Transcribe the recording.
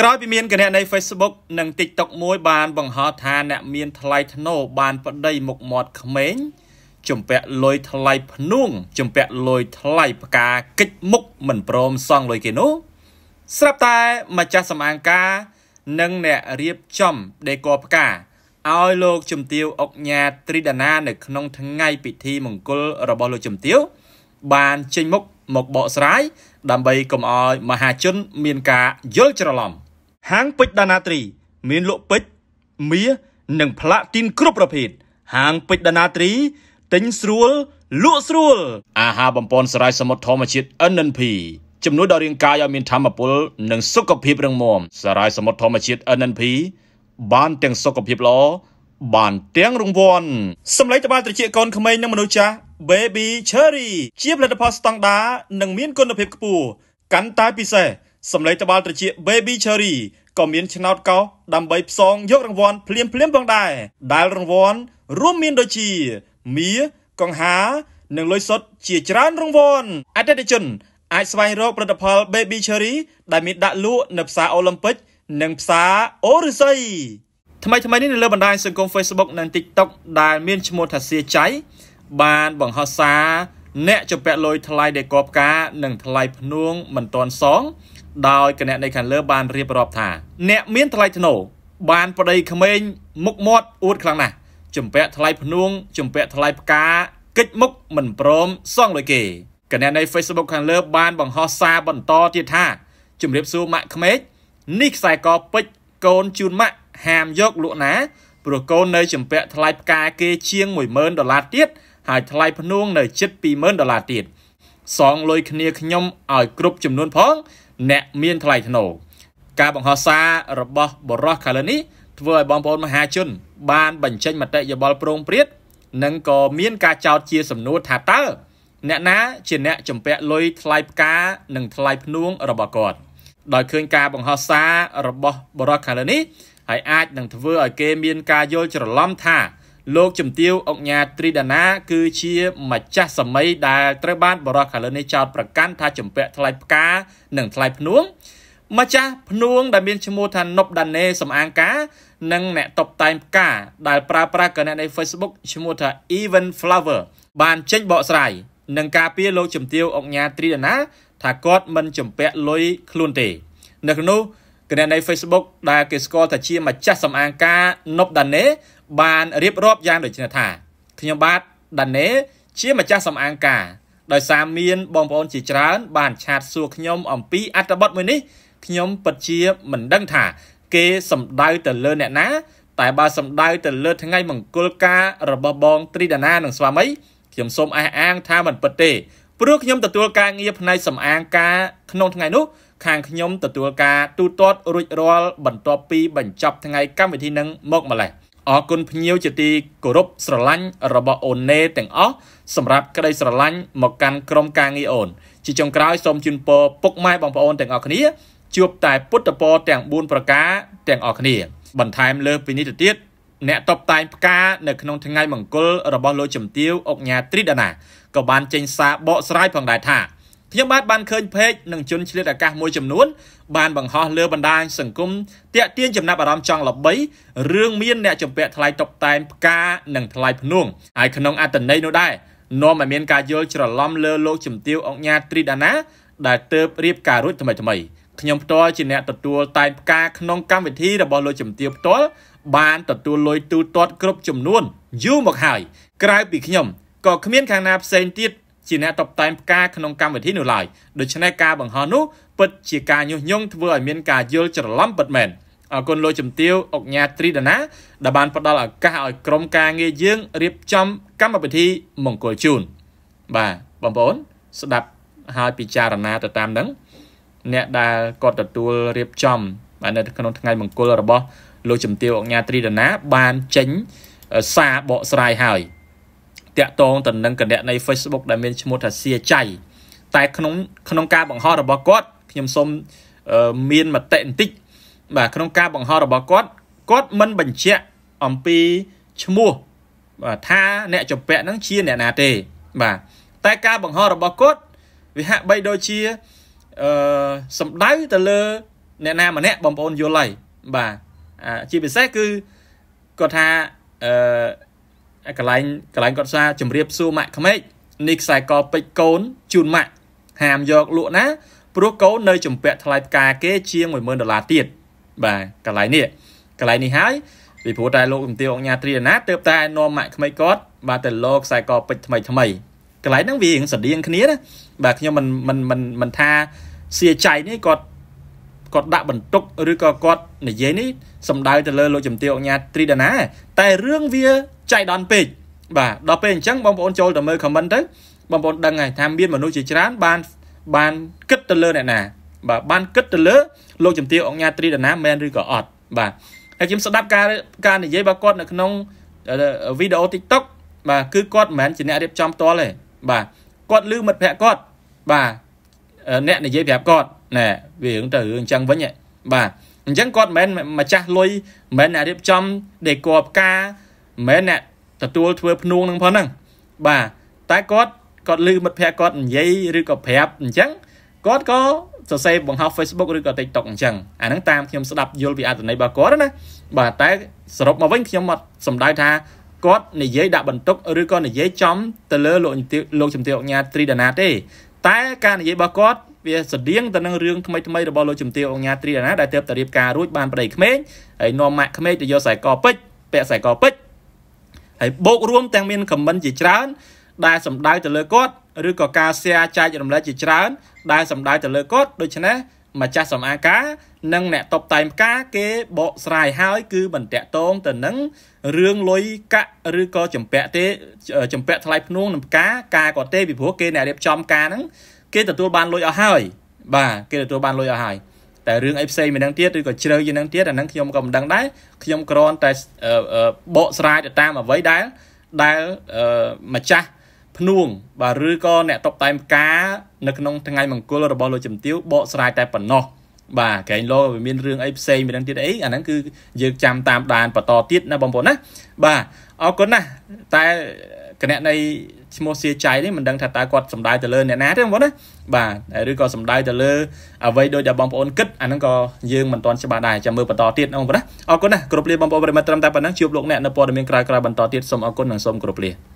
ក្រោយពីមានគណនី Facebook និង TikTok មួយបានបង្ហោះថាអ្នកមានថ្លៃធ្នូបានប្តីមុខមាត់ក្មេង ជំពាក់លុយថ្លៃភ្នួងជំពាក់លុយថ្លៃផ្កាកិច្ចមុខមិនព្រមសងលុយគេនោះស្រាប់តែម្ចាស់សម្អាងការនិងអ្នករៀបចំដេកផ្កាឲ្យលោកជំទាវអុកញ៉ាត្រីដាណា នៅក្នុងថ្ងៃ ពិធី មង្គលរបស់លោកជំទាវបានចេញមុខមកបកស្រាយ ដើម្បីកុំឲ្យ មហាជន មានការយល់ច្រឡំហាងពេជ្រដាណាត្រីមានលក់ពេជ្រមាសនិងផ្លាទីនគ្រប់ប្រភេទហាងពេជ្រដាណាត្រីទិញស្រួលលក់ស្រួលអាហារបំពន់សរាយសមុទ្រធម្មជាតិ NNP ជំនួយដល់រាងកាយឲ្យមានធម្មពលនិងសុខភាពរឹងមាំសរាយសមុទ្រធម្មជាតិ NNP បានទាំងសុខភាពល្អបានទាំងរង្វាន់សម្លេងត្បាល់ត្រចៀកកូនក្មេងនិងមនុស្សចាស់ Baby Cherry ជាផលិតផលស្តង់ដារនិងមានគុណភាពខ្ពស់កាន់តែពិសេសសម្លេងត្បាល់ត្រចៀក Baby Cherry ក៏មានឆ្នោតកោដើម្បីផ្សងយករង្វាន់ភ្លាមភ្លាមផងដែរដែលរង្វាន់រួមមានដូចជាមាកង្ហានិងលុយសុទ្ធជាច្រើនរង្វាន់អតិថិជនអាចស្វែងរកផលិតផល Baby Cherry ដែលមានដាក់លក់នៅផ្សារអូឡ িম্প ិកនិងផ្សារអូរិស័យថ្មីថ្មីនេះនៅលើបណ្ដាញសង្គម Facebook និង TikTok ដែលមានឈ្មោះថាសៀចៃបានបង្ហោះសារអ្នកជាប់ពាក់លុយថ្លៃដេកផ្កានិងថ្លៃភ្នួងមិនទាន់សងដោយគណៈនៃខាងលើបានរៀបរាប់ថាអ្នកមានថ្លៃធ្នូបានប្តីក្មេងមុខមាត់អួតខ្លាំងណាស់ជំពាក់ថ្លៃភ្នួងជំពាក់ថ្លៃផ្កាកិច្ចមុខមិនព្រមសងលុយគេគណនី Facebook ខាងលើបានបង្ហោះសារបន្តទៀតថា ជំរាបសួរម៉ាក់ក្មេកនេះខ្សែកពេជ្រកូនជូនម៉ាក់ហាមយកលក់ណាព្រោះកូននៅជំពាក់ថ្លៃផ្កាគេជាង10000ដុល្លារទៀតហើយថ្លៃភ្នួងនៅជិត20000ដុល្លារទៀតសងលុយគ្នាខ្ញុំឲ្យគ្រប់ចំនួនផងអ្នកមានថ្លៃធ្នូការបង្ហោះសាររបស់បរោះកាលនេះធ្វើឲ្យបងប្អូនមហាជន បាន បញ្ចេញមតិយោបល់ប្រងព្រាតនិងក៏មានការចោទជា សំណួរថាតើអ្នកណាជាអ្នកចម្ពាក់លុយថ្លៃផ្កានិងថ្លៃភ្នួងរបស់គាត់ដោយឃើញការបង្ហោះសាររបស់បរិយាកាសនេះហើយអាច នឹងធ្វើឲ្យគេ មានការយល់ច្រឡំថាលោកជំទាវអង្គញាត្រីដាណា គឺជាម្ចាស់សម័យដែលត្រូវបានបរិះខាលិននេះចោទប្រកាន់ថាចម្ពាក់ថ្លៃផ្កានិងថ្លៃភ្នួងម្ចាស់ភ្នួងដែលមានឈ្មោះថានុបដាណេសំអាងការនិងអ្នកតុបតែងផ្កា ដែលប្រើប្រាស់កណែនៃ Facebook ឈ្មោះថា Even Flower បានចេញបកស្រាយនឹងការពៀលោកជំទាវអង្គញាត្រីដាណាថាគាត់មិនចម្ពាក់លុយខ្លួនទេនៅក្នុងនោះគណនី Facebook ដែលគេស្គាល់ថាជាម្ចាស់សំអាងការនុបដាណេបានរៀបរាប់យ៉ាងដូចនេះថាខ្ញុំបាទដាណេជាម្ចាស់សម្អាងការដោយសារមានបងប្អូនជាច្រើន បានឆាតសួរខ្ញុំ អំពីអត្ថបទមួយនេះខ្ញុំពិតជាមិនដឹងថា គេសំដៅទៅលើ អ្នកណា តែបើសំដៅទៅលើថ្ងៃមង្គលការរបស់បងត្រីដាណានិងស្វាមីខ្ញុំសូមអះអាងថាមិនពិតទេព្រោះខ្ញុំទទួលការងារផ្នែកសម្អាងការក្នុងថ្ងៃនោះខាងខ្ញុំទទួលការទូទាត់រួចរាល់បន្ទាប់ពីបញ្ចប់ថ្ងៃកម្មវិធីនឹងមក ម្លេះអរគុណភ្ញៀវជាទីគោរពស្រឡាញ់របស់អូនណេទាំងអស់សម្រាប់ក្តីស្រឡាញ់មកកាន់ក្រុមការងារអូនជាចុងក្រោយសូមជូនពរពុកម៉ែបងប្អូនទាំងអស់គ្នាជួបតែពុទ្ធពរទាំង4ប្រការទាំងអស់គ្នាបន្ថែមលើពីនេះទៅទៀតអ្នកតបតែងផ្កានៅក្នុងថ្ងៃមង្គលរបស់លោកជំទាវអុកញ៉ាត្រីដាណាក៏បានចេញសារបកស្រាយផងដែរថាខ្ញុំបាទបានឃើញเพจនិងជនឆ្លៀតឱកាសមួយចំនួនបានបង្ហោះលើបណ្ដាញសង្គមតាក់ទាញចំណាប់អារម្មណ៍ចង់ល្បីរឿងមានអ្នកចម្ពាក់ថ្លៃតុបតែងផ្កា និងថ្លៃភ្នួងហើយក្នុងអត្តន័យនោះដែរនាំឲ្យមានការយល់ច្រឡំលើលោកជំទាវអង្គញាត្រីដាណាដែលទៅរៀបការរួចថ្មីថ្មីខ្ញុំផ្ទាល់ជាអ្នកទទួលតែងផ្កាក្នុងកម្មវិធី របស់លោកជំទាវផ្ទាល់បានទទួលលុយទូទាត់ គ្រប់ចំនួនយូរមកហើយក្រៅពីខ្ញុំក៏គ្មានខាងណាផ្សេងទៀតជាអ្នកតុបតែងផ្កាក្នុងកម្មវិធីនោះឡើយដូច្នេះការបង្ហោះនោះពិតជាការញុះញង់ធ្វើឲ្យមានការយល់ច្រឡំពិតមែនអគុណលោកជំទាវអុកញ៉ាត្រីដាណាដែលបានផ្ដល់ឱកាសឲ្យក្រុមការងារយើងរៀបចំកម្មវិធីមង្គលជូនបាទបងប្អូនស្ដាប់ហើយពិចារណាទៅតាមនឹងអ្នកដែលគាត់ទទួលរៀបចំបាទនៅក្នុងថ្ងៃមង្គលរបស់ លោកជំទាវអង្ញាត្រីដាណា បានចេញសារបកស្រាយហើយតាក់ទងទៅនឹងគណនី Facebook ដែលមានឈ្មោះថាសៀចៃតែក្នុងក្នុងការបង្ហោះរបស់គាត់ខ្ញុំសូមមានមតិបន្តិចបាទក្នុងការ បង្ហោះរបស់គាត់គាត់មិនបញ្ជាក់អំពីឈ្មោះថាអ្នកជំពាក់នឹងជា អ្នកណាទេ បាទតែការបង្ហោះរបស់គាត់វាហាក់បីដូចជាអឺសំដៅទៅលើ អ្នកណាម្នាក់បងប្អូនយល់ហើយបាទជាពិសេសគឺគាត់ថាអឺកន្លែងកន្លែងគាត់សារជំរាបសួរម៉ាក់ក្មេកនេះខ្សែកពេជ្រកូន ជូនម៉ាក់ហាមយកលក់ណា ព្រោះកូននៅជំពាក់ថ្លៃផ្កាគេជាង10000ដុល្លារទៀតបាទកន្លែងនេះកន្លែងនេះហើយពីព្រោះតែលោកជំទាវអង្គញាត្រីណាទើបតែនាំម៉ាក់ក្មេកគាត់បាទទៅលោកខ្សែកពេជ្រថ្មីថ្មីកន្លែងហ្នឹងវារៀងស្តៀងគ្នាណាបាទខ្ញុំមិនមិនមិនមិនថាសៀចៃនេះគាត់គាត់ដាក់បន្ទុកឬក៏គាត់និយាយនេះសំដៅទៅលើលោកជំទាវអង្គញាត្រីដាណា តែរឿងវាចៃដន្យពេកបាទដល់ពេលអញ្ចឹងបងប្អូនចូលទៅមើល comment ទៅបងប្អូនដឹងហើយថាមានមនុស្សជាច្រើនបានបានគិតទៅលើអ្នកណា បាទបានគិតទៅលើលោកជំទាវអង្គញាត្រីដណាមែនឬក៏អត់បាទហើយខ្ញុំស្ដាប់ការការនិយាយរបស់គាត់នៅក្នុងវីដេអូ TikTok បាទគឺគាត់មិនមែនជាអ្នករៀបចំផ្ទាល់ទេបាទគាត់លឺមិត្តភ័ក្ដិគាត់បាទអ្នកនិយាយប្រាប់គាត់ណែវារឿងទៅរឿងអញ្ចឹងវិញបាទអញ្ចឹងគាត់មិនមែនម្ចាស់លុយមិនមែនអ្នករៀបចំដេកោផ្កាមិនមែនអ្នកទទួលធ្វើភ្នួងនឹងផងហ្នឹងបាទតែគាត់គាត់លឺមិត្តភ័ក្ដិគាត់និយាយឬក៏ប្រាប់អញ្ចឹងគាត់ក៏សរសេរបង្ហោះ Facebook ឬក៏ TikTok អញ្ចឹងអាហ្នឹងតាមខ្ញុំស្ដាប់យល់ពីអត្ថន័យរបស់គាត់ណាបាទតែសរុបមកវិញខ្ញុំមកសំដៅថាគាត់និយាយដាក់បន្ទុកឬក៏និយាយចំ ទៅលើលោកលោកជំទាវអញ្ញាត្រីដាណាទេ តែការនិយាយរបស់គាត់វាស្តៀងទៅនឹងរឿងថ្មីថ្មីរបស់លោកជំទាវអញ្ញាត្រីដាណាដែលទើបតែរៀបការរួចបានប្តីក្មេងហើយនាំម៉ាក់ក្មេងទៅយកខ្សែកពេជ្រពាក់ខ្សែកពេជ្រហើយបូករួមទាំងមានខមមិនជាច្រើន ដែលសំដៅទៅលើគាត់ឬក៏ការ share ចែករំលែកជាច្រើនដែលសំដៅទៅលើគាត់ដូច្នេះម្ចាស់សម្អាការនិងអ្នកតបតែងផ្កាគេបកស្រាយហើយគឺមិនតាក់ទងទៅនឹងរឿងលុយកាក់ឬក៏ចម្ពាក់ទេចម្ពាក់ថ្លៃភ្នួងនឹងផ្កាការក៏ទេពីព្រោះគេអ្នករៀបចំការហ្នឹងគេទទួលបានលុយអស់ហើយបាទគេទទួលបានលុយអស់ហើយតែរឿងអីផ្សេងមិនដឹងទៀតឬក៏ជ្រៅជាងនឹងទៀតអាហ្នឹងខ្ញុំក៏មិនដឹងដែរខ្ញុំគ្រាន់តែបកស្រាយទៅតាមអ្វីដែលដែលម្ចាស់ភ្នួងបាទឬក៏អ្នកតុបតែងផ្កានៅក្នុងថ្ងៃមង្គល របស់លោកជំទាវបកស្រាយតែប៉ុណ្ណោះបាទកែងលោវាមានរឿងអីផ្សេងមិនដឹងទៀតអីអាហ្នឹងគឺយើងចាំតាមដានបន្តទៀតណាបងប្អូនណាបាទអរគុណណាស់តែគណនីឈ្មោះសៀចៃនេះមិនដឹងថាតើគាត់សំដៅទៅលើ អ្នកណាទេបងប្អូនណាបាទឬក៏សំដៅទៅលើ អ្វីដូចដែលបងប្អូនគិតអាហ្នឹងក៏យើងមិនទាន់ច្បាស់ដែរចាំមើលបន្តទៀតបងប្អូនណាអរគុណណាគ្រប់លាបងប្អូនប្រិមត្តត្រឹមតែប៉ុណ្ណឹងជួបលោកអ្នកនៅព័ត៌មានក្រោយៗបន្តទៀតសូមអរគុណនិងសូមគ្រប់លា